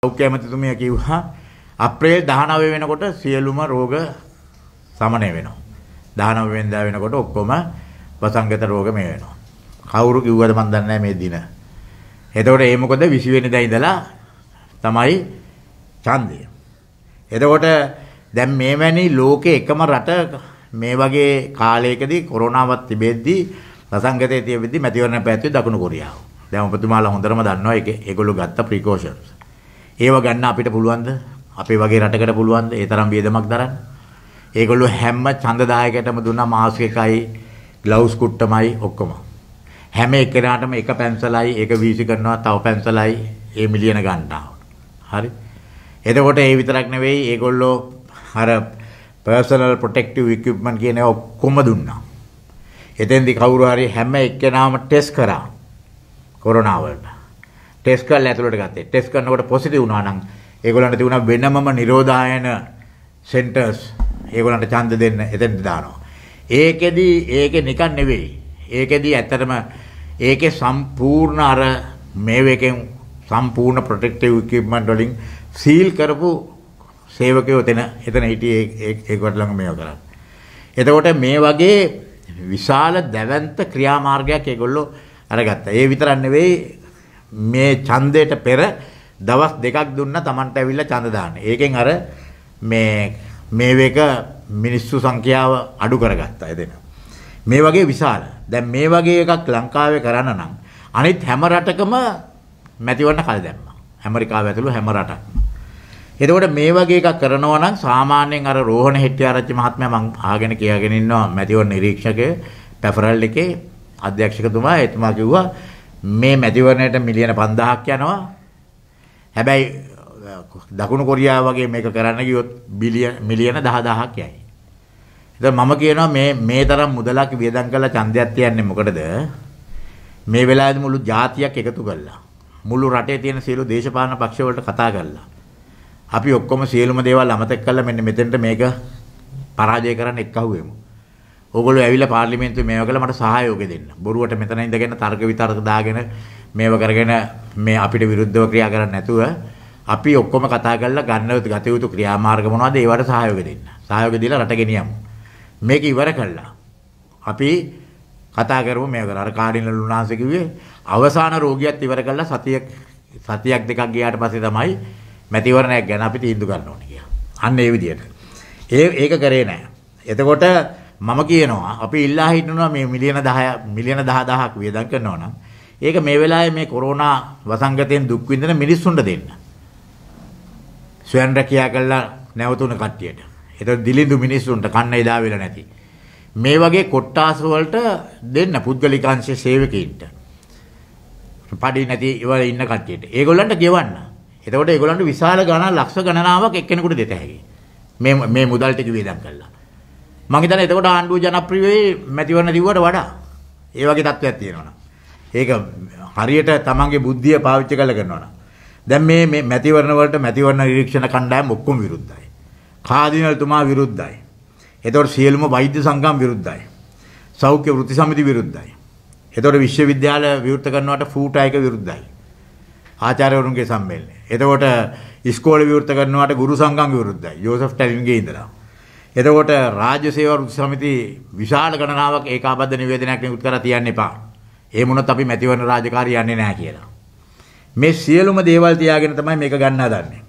ලෞක්‍යමතිතුමිය කිව්වා අප්‍රේල් 19 වෙනකොට සියලුම රෝග සමනය වෙනවා. 19 වෙනිදා වෙනකොට ඔක්කොම වසංගත රෝග මේ වෙනවා. කවුරු කිව්වද මන් දන්නේ මේ දින. එතකොට ඒ මොකද 20 වෙනිදා ඉඳලා තමයි ඡන්දය. එතකොට දැන් මේවැනි ලෝකේ එකම රට මේ වගේ කාලයකදී කොරෝනාවත් තිබෙද්දී වසංගතයේ තියෙද්දී මැතිවරණ පැවැත්වුවේ දකුණු කොරියාව. දැන් ඔබතුමාලා හොඳටම දන්නවා ඒක ඒගොල්ලෝ ගත්ත precautions. ඒව ගන්න අපිට පුළුවන්ද? අපේ වගේ රටකට පුළුවන්ද? ඒ තරම් වියදමක් දරන්න? ඒගොල්ලෝ හැම ඡන්දදායකයටම දුන්නා මාස්ක් එකයි, ග්ලව්ස් කුට්ටමයි ඔක්කොම. හැම එකනටම එක පැන්සලයි, එක වීසි කරනවා, තව පැන්සලයි, ඒ මිලියන ගන්නවා. හරි. එතකොට ඒ විතරක් නෙවෙයි ඒගොල්ලෝ අර personal protective equipment කියන ඔක්කොම දුන්නා. එතෙන්දි කවුරු හරි හැම එක්කෙනාම ටෙස්ට් කරා කොරෝනා වලට. ටෙස්ට් කරලා ඇතුළට ගත්තේ. ටෙස්ට් කරනකොට පොසිටිව් වුණා නම් ඒගොල්ලන්ට තිබුණා වෙනමම නිරෝධායන සෙන්ටර්ස් ඒගොල්ලන්ට ඡන්ද දෙන්න එතෙන්ට දානවා. ඒකෙදි ඒකේ නිකන් නෙවෙයි. ඒකෙදි ඇත්තටම ඒකේ සම්පූර්ණ අර මේවකෙන් සම්පූර්ණ ප්‍රොටෙක්ටිව් ඉක්විප්මන්ට් වලින් සීල් කරපු සේවකයෝ එතන එතන හිටියේ ඒකට ළඟ මේව කරන්නේ. එතකොට මේ වගේ විශාල දැවැන්ත ක්‍රියාමාර්ගයක් ඒගොල්ලෝ අරගත්තා. ඒ විතරක් නෙවෙයි මේ ඡන්දයට පෙර දවස් දෙකක් දුන්න Tamanට ඇවිල්ලා ඡන්ද දාන්න. ඒකෙන් අර මේ මේවක මිනිස්සු සංඛ්‍යාව අඩු කරගත්තා එදෙන. මේ වගේ විශාල. දැන් මේ වගේ එකක් ලංකාවේ කරන්න නම් අනිත් හැම රටකම මැතිවන්න කල දැම්මා. ඇමරිකාව ඇතුළු හැම රටක්ම. එතකොට මේ වගේ එකක් කරනවා නම් සාමාන්‍යයෙන් අර රෝහණ හෙට්ටිආරච්චි මහත්මයා මං ආගෙන කියාගෙන ඉන්නවා මැතිවරණ නිරීක්ෂකය පැෆරල් එකේ අධ්‍යක්ෂකතුමා එතුමා කිව්වා මේ මැතිවරණයට මිලියන 5000ක් යනවා. හැබැයි දකුණු කොරියාව වගේ මේක කරන්න ගියොත් බිලියන මිලියන 10000ක් යයි. ඉතින් මම කියනවා මේ මේ තරම් මුදලක් වියදම් කරලා ඡන්දයක් තියන්නේ මොකටද? මේ වෙලාවේදී මුළු ජාතියක් එකතු කරලා මුළු රටේ තියෙන සියලු දේශපාලන පක්ෂ කතා කරලා අපි ඔක්කොම සියලුම දේවල් අමතක කරලා මෙන්න මෙතෙන්ට මේක පරාජය කරන්න එක්කහුවෙමු. ඕගොල්ලෝ ඇවිල්ලා පාර්ලිමේන්තුවේ මේව කළා මට සහයෝගය දෙන්න. බොරුවට මෙතන ඉඳගෙන තර්ක විතර්ක දාගෙන මේව කරගෙන මේ අපිට විරුද්ධව ක්‍රියා කරන්නේ නැතුව අපි ඔක්කොම කතා කරලා ගන්න ගත යුතු ක්‍රියාමාර්ග මොනවද ඒවට සහයෝගය දෙන්න. සහයෝගය දීලා රට ගෙනියමු. මේක ඉවර කළා. අපි කතා කරමු මේක. අර කාඩිනල් උන්වහන්සේ කිව්වේ අවසාන රෝගියත් ඉවර කළා සතියක් සතියක් දෙකක් ගියාට පස්සේ තමයි මැතිවරණයක් ගැන අපි තීන්දුව ගන්න ඕනේ කියලා. අන්න ඒ විදිහට. ඒ ඒක කරේ නෑ. එතකොට මම කියනවා අපි ඉල්ලා හිටනවා මේ මිලියන 10 මිලියන 10000ක් වියදම් කරනවා නම් ඒක මේ වෙලාවේ මේ කොරෝනා වසංගතයෙන් දුක් විඳින මිනිස්සුන්ට දෙන්න. ස්වයං රැකියා කළා නැවතුණ කට්ටියට. ඒතකොට දිලිඳු මිනිස්සුන්ට කන්න එදා වෙලා නැති. මේ වගේ කොට්ටාස වලට දෙන්න පුද්ගලික අංශයේ සේවකයින්ට. පඩි නැති ඉවර ඉන්න කට්ටියට. ඒගොල්ලන්ට ගෙවන්න. එතකොට ඒගොල්ලන්ට විශාල ගණන් ලක්ෂ ගණනාවක් එක්කෙනෙකුට දෙත හැකියි. මේ මේ මුදල් ටික වියදම් කළා. මම හිතන්නේ එතකොට ආණ්ඩුව ජනප්‍රිය වෙයි මැතිවරණ දිව්වට වඩා. ඒ වගේ තත්ත්වයක් තියෙනවා ඒක හරියට තමන්ගේ බුද්ධිය පාවිච්චි කරලා කරනවා නම්. දැන් මේ මේ මැතිවරණ වලට මැතිවරණ නිරීක්ෂණ කණ්ඩායම ඔක්කොම විරුද්ධයි. කාදිනල්තුමා විරුද්ධයි. එතකොට සියලුම වෛද්‍ය සංගම් විරුද්ධයි. සෞඛ්‍ය වෘත්ති සමිති විරුද්ධයි. එතකොට විශ්වවිද්‍යාල විවෘත කරනවට ෆූටා එක විරුද්ධයි. ආචාර්යවරුන්ගේ සම්මේලනය. එතකොට ඉස්කෝලේ විවෘත කරනවට ගුරු සංගම් විරුද්ධයි. ජෝසෆ් ටැලින්ගේ ඉඳලා. එතකොට රාජ්‍ය සේවා වෘත්ති සමිති විශාල ගණනාවක් ඒකාබද්ධ නිවේදනයක් නිකුත් කරලා තියන්න එපා. ඒ මොනොත් අපි මැතිවරණ රාජකාරිය යන්නේ නැහැ කියලා. මේ සියලුම දේවල් තියාගෙන තමයි මේක ගන්න හදන්නේ.